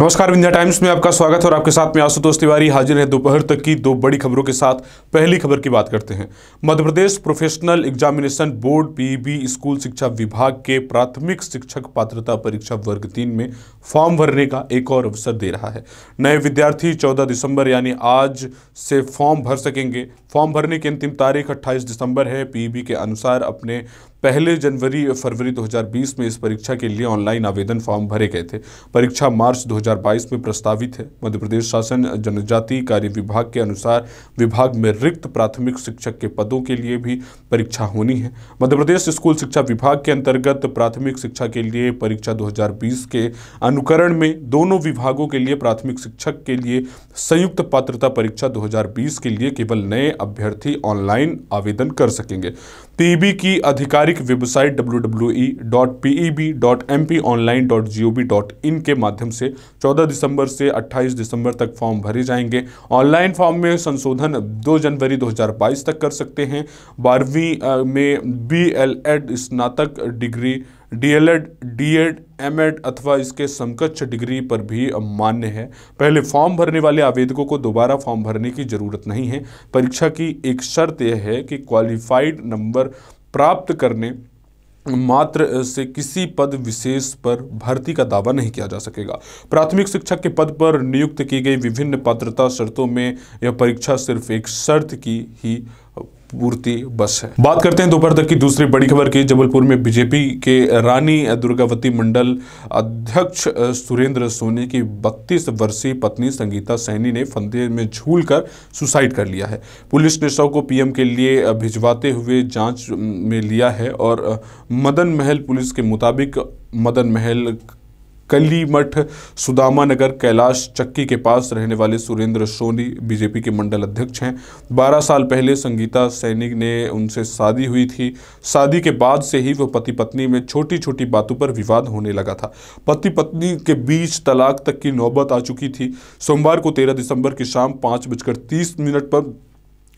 नमस्कार India times में आपका स्वागत है और आपके साथ में आशुतोष तिवारी हाजिर है दोपहर तक की दो बड़ी खबरों के साथ पहली खबर की बात करते हैं Madhya Pradesh professional examination board PB school शिक्षा विभाग के प्राथमिक शिक्षक पात्रता परीक्षा वर्ग तीन में फॉर्म भरने का एक और अवसर दे रहा है नए विद्यार्थी चौदह दिसंबर यानी आज से फॉर्म भर सकेंगे फॉर्म भरने की अंतिम तारीख अट्ठाईस दिसंबर है पीईबी के अनुसार अपने पहले जनवरी फरवरी 2020 में इस परीक्षा के लिए ऑनलाइन आवेदन फॉर्म भरे गए थे परीक्षा मार्च 2020 2022 में प्रस्तावित है मध्य प्रदेश शासन जनजाति कार्य विभाग के अनुसार विभाग में रिक्त प्राथमिक शिक्षक के पदों के लिए भी परीक्षा होनी है मध्य प्रदेश स्कूल शिक्षा विभाग के अंतर्गत प्राथमिक शिक्षा के लिए परीक्षा 2020 के अनुकरण में दोनों विभागों के लिए प्राथमिक शिक्षक के लिए संयुक्त पात्रता परीक्षा दो के लिए केवल नए अभ्यर्थी ऑनलाइन आवेदन कर सकेंगे पीईबी की आधिकारिक वेबसाइट डब्ल्यू e e के माध्यम से 14 दिसंबर से 28 दिसंबर तक फॉर्म भरे जाएंगे ऑनलाइन फॉर्म में संशोधन 2 जनवरी 2022 तक कर सकते हैं बारहवीं में बी एल एड स्नातक degree D L Ed D Ed M Ed अथवा इसके समकक्ष डिग्री पर भी मान्य है पहले फॉर्म भरने वाले आवेदकों को दोबारा फॉर्म भरने की जरूरत नहीं है परीक्षा की एक शर्त यह है कि क्वालिफाइड नंबर प्राप्त करने मात्र से किसी पद विशेष पर भर्ती का दावा नहीं किया जा सकेगा प्राथमिक शिक्षा के पद पर नियुक्त की गई विभिन्न पात्रता शर्तों में यह परीक्षा सिर्फ एक शर्त की ही पूर्ति बस है बात करते हैं दोपहर तक की दूसरी बड़ी खबर की जबलपुर में बीजेपी के रानी दुर्गावती मंडल अध्यक्ष सुरेंद्र सोनी की 32 वर्षीय पत्नी संगीता सैनी ने फंदे में झूल कर सुसाइड कर लिया है पुलिस ने शव को पीएम के लिए भिजवाते हुए जांच में लिया है और मदन महल पुलिस के मुताबिक मदन महल कली मठ सुदामा नगर कैलाश चक्की के पास रहने वाले सुरेंद्र सोनी बीजेपी के मंडल अध्यक्ष हैं 12 साल पहले संगीता सैनिक ने उनसे शादी हुई थी शादी के बाद से ही वो पति पत्नी में छोटी छोटी बातों पर विवाद होने लगा था पति पत्नी के बीच तलाक तक की नौबत आ चुकी थी सोमवार को तेरह दिसंबर की शाम पाँच बजकर तीस मिनट पर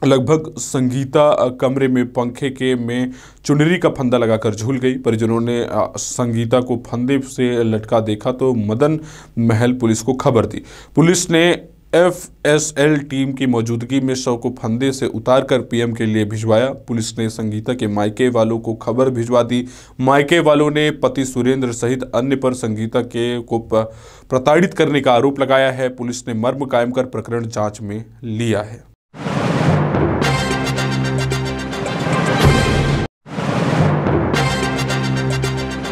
लगभग संगीता कमरे में पंखे के में चुनरी का फंदा लगाकर झूल गई परिजनों ने संगीता को फंदे से लटका देखा तो मदन महल पुलिस को खबर दी पुलिस ने एफ एस एल टीम की मौजूदगी में शव को फंदे से उतार कर पीएम के लिए भिजवाया पुलिस ने संगीता के मायके वालों को खबर भिजवा दी मायके वालों ने पति सुरेंद्र सहित अन्य पर संगीता के को प्रताड़ित करने का आरोप लगाया है पुलिस ने मर्म कायम कर प्रकरण जांच में लिया है